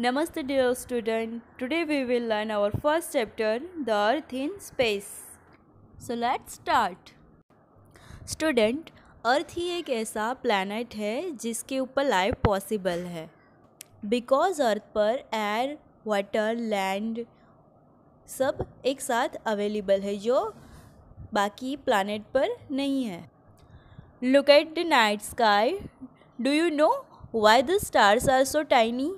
Namaste dear student. Today we will learn our first chapter The Earth in Space. So let's start. Student, अर्थ ही एक ऐसा planet है जिसके ऊपर life possible है because earth पर air water land सब एक साथ अवेलेबल है जो बाकी planet पर नहीं है look at the night sky do you know why the stars are so tiny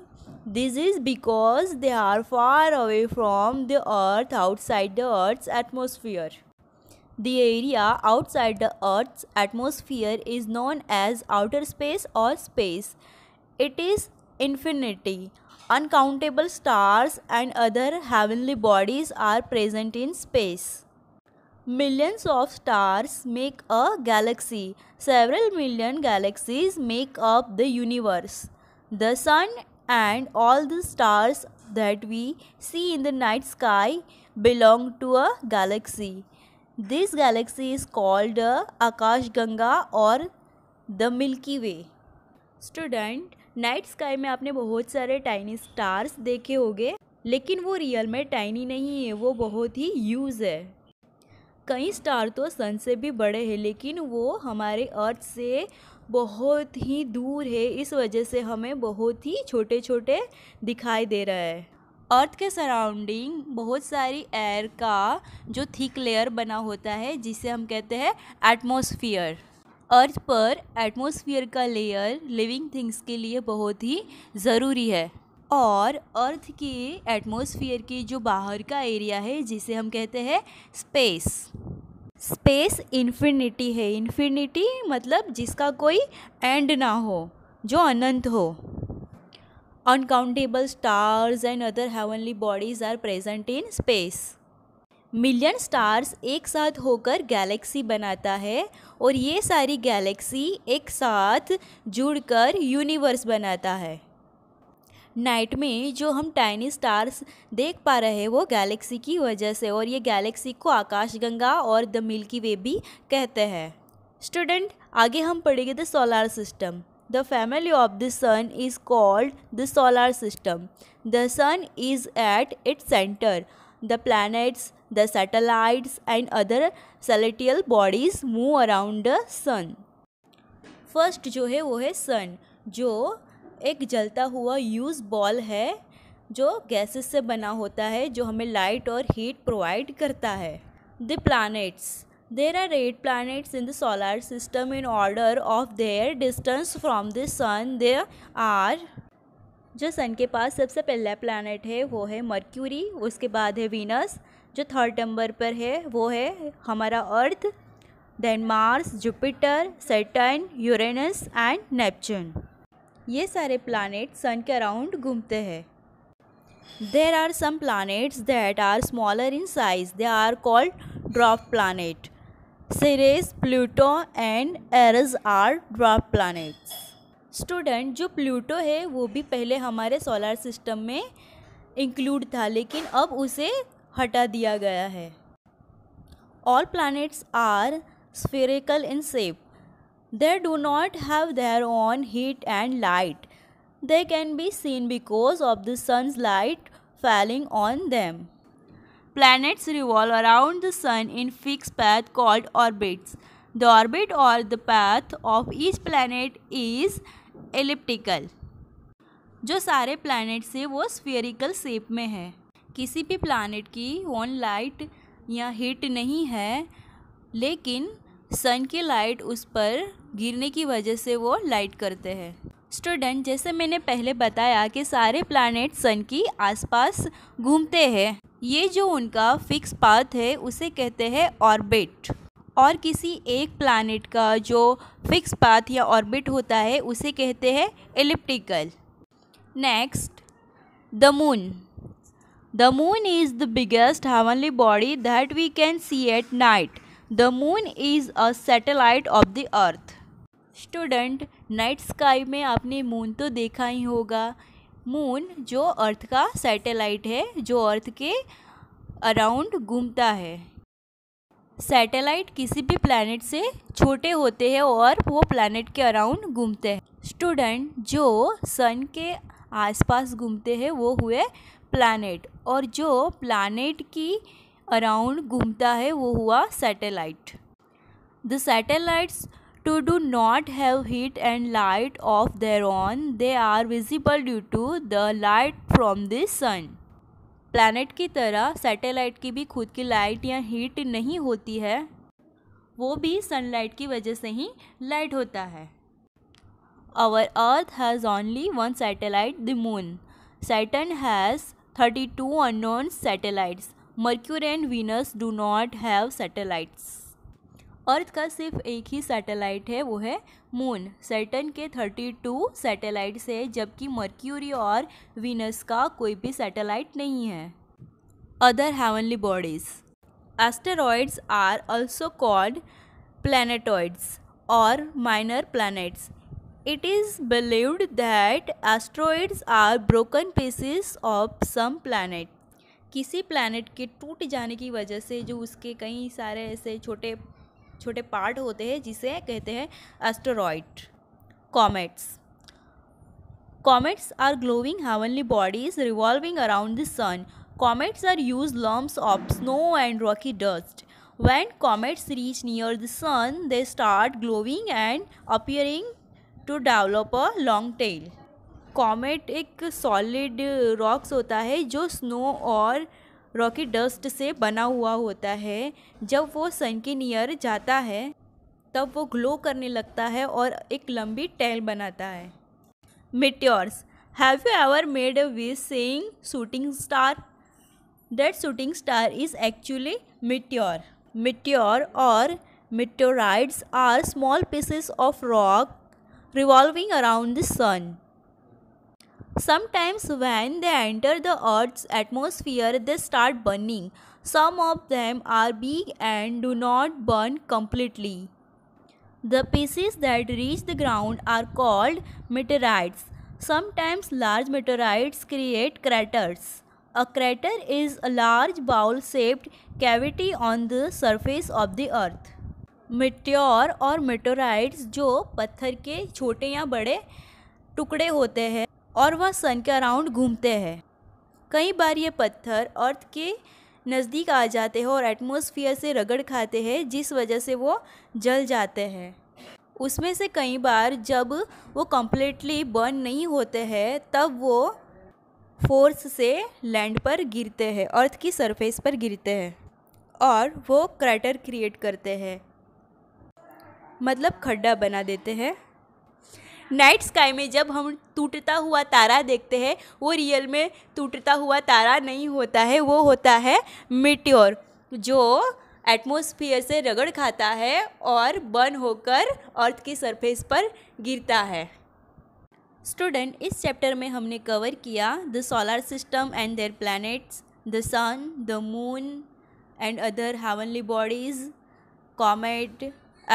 This is because they are far away from the Earth outside the Earth's atmosphere. The area outside the Earth's atmosphere is known as outer space or space. It is infinity. Uncountable stars and other heavenly bodies are present in space. Millions of stars make a galaxy. Several million galaxies make up the universe. The sun and all the stars that we see in the night sky belong to a galaxy. This galaxy is called uh, Akash Ganga or the Milky Way. student night sky में आपने बहुत सारे tiny stars देखे होंगे लेकिन वो real में tiny नहीं है वो बहुत ही यूज है कई स्टार तो सन से भी बड़े हैं लेकिन वो हमारे अर्थ से बहुत ही दूर है इस वजह से हमें बहुत ही छोटे छोटे दिखाई दे रहा है अर्थ के सराउंडिंग बहुत सारी एयर का जो थिक लेयर बना होता है जिसे हम कहते हैं एटमोसफियर अर्थ पर एटमोसफियर का लेयर लिविंग थिंग्स के लिए बहुत ही ज़रूरी है और अर्थ की एटमोसफियर की जो बाहर का एरिया है जिसे हम कहते हैं स्पेस स्पेस इन्फिनिटी है इन्फिनिटी मतलब जिसका कोई एंड ना हो जो अनंत हो uncountable stars and other heavenly bodies are present in space million stars एक साथ होकर गैलेक्सी बनाता है और ये सारी गैलेक्सी एक साथ जुड़कर यूनिवर्स बनाता है नाइट में जो हम टाइनी स्टार्स देख पा रहे हैं वो गैलेक्सी की वजह से और ये गैलेक्सी को आकाशगंगा और द मिल्की वे भी कहते हैं स्टूडेंट आगे हम पढ़ेंगे the solar system the family of the sun is called the solar system the sun is at its centre the planets the satellites and other celestial bodies move around the sun first जो है वो है सन जो एक जलता हुआ use ball है जो गैसेस से बना होता है जो हमें लाइट और हीट प्रोवाइड करता है the planets there are eight planets in the solar system in order of their distance from the sun they are जो सन के पास सबसे पहला प्लानट है वो है मर्क्यूरी उसके बाद है वीनस जो थर्ड नंबर पर है वो है हमारा earth then Mars Jupiter Saturn Uranus and Neptune ये सारे प्लानट सन के अराउंड घूमते हैं there are some planets that are smaller in size they are called dwarf planet Ceres Pluto and Eris are dwarf planets student जो Pluto है वो भी पहले हमारे सोलर सिस्टम में इंक्लूड था लेकिन अब उसे हटा दिया गया है all planets are spherical in shape They do not have their own heat and light. They can be seen because of the sun's light falling on them. Planets revolve around the sun in fixed path called orbits. The orbit or the path of each planet is elliptical. जो सारे planet से वो spherical shape में है किसी भी planet की own light या heat नहीं है लेकिन सन की लाइट उस पर गिरने की वजह से वो लाइट करते हैं स्टूडेंट जैसे मैंने पहले बताया कि सारे प्लानट सन की आसपास घूमते हैं ये जो उनका फिक्स पाथ है उसे कहते हैं ऑर्बिट और किसी एक प्लानट का जो फिक्स पाथ या ऑर्बिट होता है उसे कहते हैं elliptical next the moon the moon is the biggest heavenly body that we can see at night the moon is a satellite of the earth student night sky में आपने moon तो देखा ही होगा मून जो अर्थ का सैटेलाइट है जो अर्थ के अराउंड घूमता है सैटेलाइट किसी भी प्लानट से छोटे होते हैं और वो प्लानट के अराउंड घूमते हैं स्टूडेंट जो सन के आसपास घूमते हैं वो हुए प्लानट और जो प्लानट की अराउंड घूमता है वो हुआ satellite the satellites too do not have heat and light of their own they are visible due to the light from the sun planet की तरह सैटेलाइट की भी खुद की लाइट या हीट नहीं होती है वो भी सनलाइट की वजह से ही लाइट होता है our earth has only one satellite the moon Saturn has thirty two unknown satellites Mercury and Venus do not have satellites earth का सिर्फ एक ही सैटेलाइट है वो है मून सैटर्न के थर्टी टू सैटेलाइट्स है जबकि मर्क्यूरी और वीनस का कोई भी सैटेलाइट नहीं है other heavenly bodies asteroids are also called planetoids or minor planets it is believed that asteroids are broken pieces of some planet किसी प्लानट के टूट जाने की वजह से जो उसके कई सारे ऐसे छोटे छोटे पार्ट होते हैं जिसे कहते हैं asteroid comets comets are glowing heavenly bodies revolving around the sun comets are huge lumps of snow and rocky dust when comets reach near the sun they start glowing and appearing to develop a long tail comet एक solid rocks होता है जो snow और Rocky dust से बना हुआ होता है जब वो सन के नियर जाता है तब वो ग्लो करने लगता है और एक लंबी टैल बनाता है meteors have you ever made a wish seeing shooting star that shooting star is actually meteor meteor or meteorites are small pieces of rock revolving around the sun Sometimes when they enter the Earth's atmosphere, they start burning. Some of them are big and do not burn completely. The pieces that reach the ground are called meteorites. Sometimes large meteorites create craters. A crater is a large bowl shaped cavity on the surface of the earth. Meteor और meteorites जो पत्थर के छोटे या बड़े टुकड़े होते हैं और वह सन के अराउंड घूमते हैं कई बार ये पत्थर अर्थ के नज़दीक आ जाते हैं और एटमोसफियर से रगड़ खाते हैं जिस वजह से वो जल जाते हैं उसमें से कई बार जब वो कम्प्लीटली बर्न नहीं होते हैं तब वो फोर्स से लैंड पर गिरते हैं अर्थ की सरफेस पर गिरते हैं और वो क्रैटर क्रिएट करते हैं मतलब खड्डा बना देते हैं नाइट स्काई में जब हम टूटता हुआ तारा देखते हैं वो रियल में टूटता हुआ तारा नहीं होता है वो होता है मिट्योर जो एटमोसफियर से रगड़ खाता है और बर्न होकर अर्थ की सरफेस पर गिरता है स्टूडेंट इस चैप्टर में हमने कवर किया the solar system and their planets the sun the moon and other heavenly bodies comet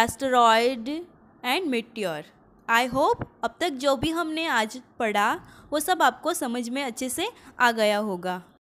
asteroid and meteor I hope अब तक जो भी हमने आज पढ़ा वो सब आपको समझ में अच्छे से आ गया होगा